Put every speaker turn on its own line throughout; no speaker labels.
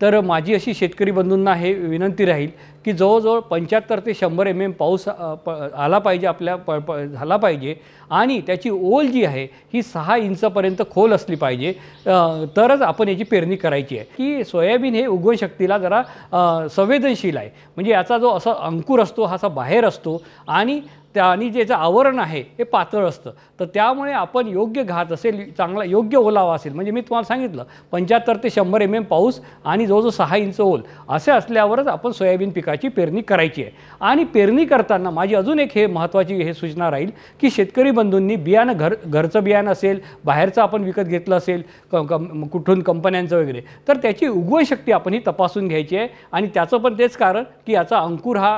तर माझी अशी शेतकरी बंधूंना हे विनंती राहील की जवळजवळ पंच्याहत्तर ते शंभर एम एम पाऊस प आला पाहिजे आपल्या प प झाला पाहिजे आणि त्याची ओल जी आहे ही सहा इंचपर्यंत खोल असली पाहिजे तरच आपण याची पेरणी करायची आहे की सोयाबीन हे उगवण शक्तीला जरा संवेदनशील आहे म्हणजे याचा जो असा अंकुर असतो हा असा बाहेर असतो आणि त्या आणि ज्याचं आवरण आहे हे पातळ असतं तर त्यामुळे आपण योग्य घात असेल चांगला योग्य ओलावा असेल म्हणजे मी तुम्हाला सांगितलं पंच्याहत्तर ते शंभर एम एम पाऊस आणि जवळजवळ सहा इंच ओल असे असल्यावरच आपण सोयाबीन पिका पिकाची पेरणी करायची आहे आणि पेरणी करताना माझी अजून एक हे महत्त्वाची हे सूचना राहील की शेतकरी बंधूंनी बियाणं घर घरचं बियाणं असेल बाहेरचं आपण विकत घेतलं असेल क कुठून कंपन्यांचं वगैरे तर त्याची उगवण शक्ती आपण ही तपासून घ्यायची आहे आणि त्याचं पण तेच कारण की याचा अंकुर हा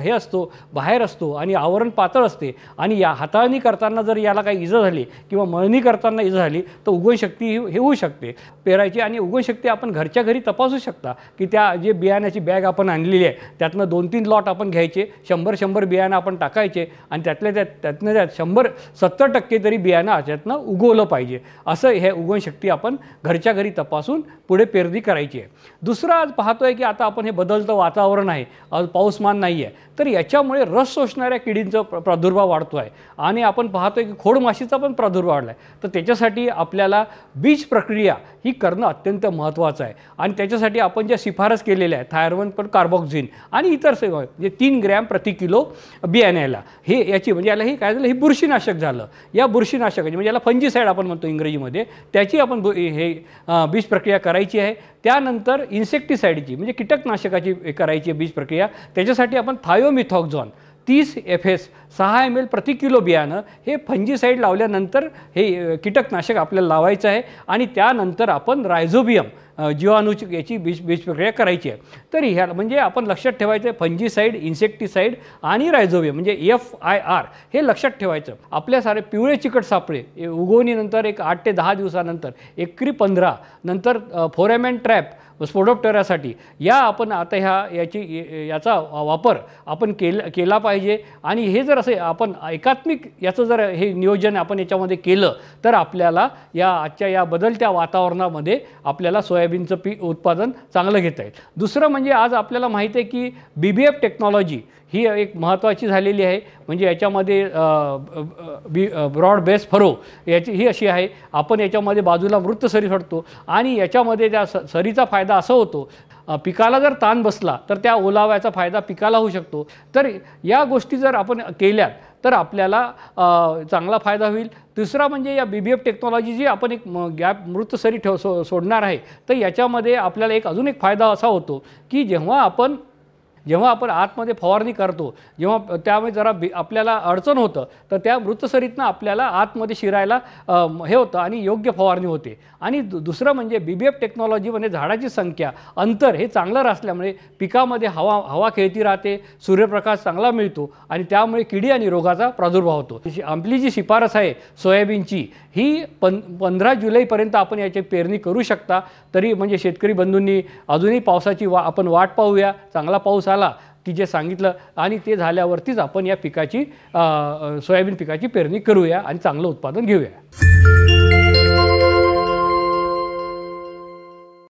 हे असतो बाहेर असतो आणि आवरण पातळ असते आणि या हाताळणी करताना जर याला काही इजा झाली किंवा मळणी करताना इजा झाली तर ही हे होऊ शकते पेरायची आणि शक्ती आपण घरच्या घरी तपासू शकता की त्या जे बियाण्याची बॅग आपण आणलेली आहे त्यातनं दोन तीन लॉट आपण घ्यायचे शंभर शंभर बियाणं आपण टाकायचे आणि त्यातल्या त्यात त्यातनं त्यात शंभर सत्तर टक्के तरी बियाणं ह्याच्यातनं उगवलं पाहिजे असं हे उगवणशक्ती आपण घरच्या घरी तपासून पुढे पेरणी करायची आहे दुसरं आज पाहतो आहे की आता आपण हे बदलतं वातावरण आहे आज पाऊसमान नाही आहे तर याच्यामुळे रस शोषणाऱ्या किडींचा प्रादुर्भाव वाढतो आहे आणि आपण पाहतो आहे की खोडमाशीचा पण प्रादुर्भाव वाढला आहे तर त्याच्यासाठी आपल्याला बीज प्रक्रिया ही करणं अत्यंत महत्त्वाचं आहे आणि त्याच्यासाठी आपण ज्या शिफारस केलेल्या आहे थायरवन पण कार्बॉक्झिन आणि इतर सेवा म्हणजे तीन ग्रॅम प्रति किलो बियाण्याला हे याची म्हणजे याला हे काय झालं हे बुरशीनाशक झालं या बुरशीनाशकाची म्हणजे याला फंजीसाईड आपण म्हणतो इंग्रजीमध्ये त्याची आपण हे बीज प्रक्रिया करायची आहे त्यानंतर इन्सेक्टिसाईडची म्हणजे कीटकनाशकाची करायची आहे बीज प्रक्रिया त्याच्यासाठी आपण थायोमिथॉक्झॉन तीस एफ एस सहा एम एल प्रति किलो बियाणं हे फंजीसाईड लावल्यानंतर हे कीटकनाशक आपल्याला लावायचं आहे आणि त्यानंतर आपण रायझोबियम जीवाणू याची बीज बीज प्रक्रिया करायची आहे तर ह्या म्हणजे आपण लक्षात ठेवायचं आहे फंजीसाईड इन्सेक्टिसाईड आणि रायझोवे म्हणजे एफ आय आर हे लक्षात ठेवायचं आपल्या सारे पिवळे चिकट सापळे उगवणीनंतर एक आठ ते दहा दिवसानंतर एकरी पंधरा नंतर फोरॅमॅन ट्रॅप स्पोडोप्टेरासाठी या आपण आता ह्या याची याचा वापर आपण केल केला पाहिजे आणि हे जर असे आपण एकात्मिक याचं जर हे नियोजन आपण याच्यामध्ये केलं तर आपल्याला या आजच्या या बदलत्या वातावरणामध्ये आपल्याला सोया सोयाबीनचं पी उत्पादन चांगलं घेता येईल दुसरं म्हणजे आज आपल्याला माहिती आहे की बी बी एफ टेक्नॉलॉजी ही एक महत्त्वाची झालेली आहे म्हणजे याच्यामध्ये बी ब्रॉड बेस फरो याची ही अशी आहे आपण याच्यामध्ये बाजूला मृत सरी सोडतो आणि याच्यामध्ये त्या स सरीचा फायदा असा होतो पिकाला जर ताण बसला तर त्या ओलाव्याचा फायदा पिकाला होऊ शकतो तर या गोष्टी जर आपण केल्यात तर आपल्याला चांगला फायदा होईल तिसरा म्हणजे या बी बी एफ टेक्नॉलॉजी जी आपण एक गॅप मृतसरी ठेव सो सोडणार आहे तर याच्यामध्ये आपल्याला एक अजून एक फायदा असा होतो की जेव्हा आपण जेव्हा आपण आतमध्ये फवारणी करतो जेव्हा त्यामुळे जरा बी आपल्याला अडचण होतं तर त्या मृतसरीतनं आपल्याला आतमध्ये शिरायला हे होतं आणि योग्य फवारणी होते आणि दुसरं म्हणजे बी बी एफ टेक्नॉलॉजी म्हणजे झाडाची संख्या अंतर हे चांगलं असल्यामुळे पिकामध्ये हवा हवा खेळती राहते सूर्यप्रकाश चांगला मिळतो आणि त्यामुळे किडी आणि रोगाचा प्रादुर्भाव होतो आपली जी शिफारस आहे सोयाबीनची ही पं पंधरा जुलैपर्यंत आपण याची पेरणी करू शकता तरी म्हणजे शेतकरी बंधूंनी अजूनही पावसाची वा आपण वाट पाहूया चांगला पाऊस की जे सांगितलं आणि ते झाल्यावरतीच आपण या पिकाची सोयाबीन पिकाची पेरणी करूया आणि चांगलं उत्पादन घेऊया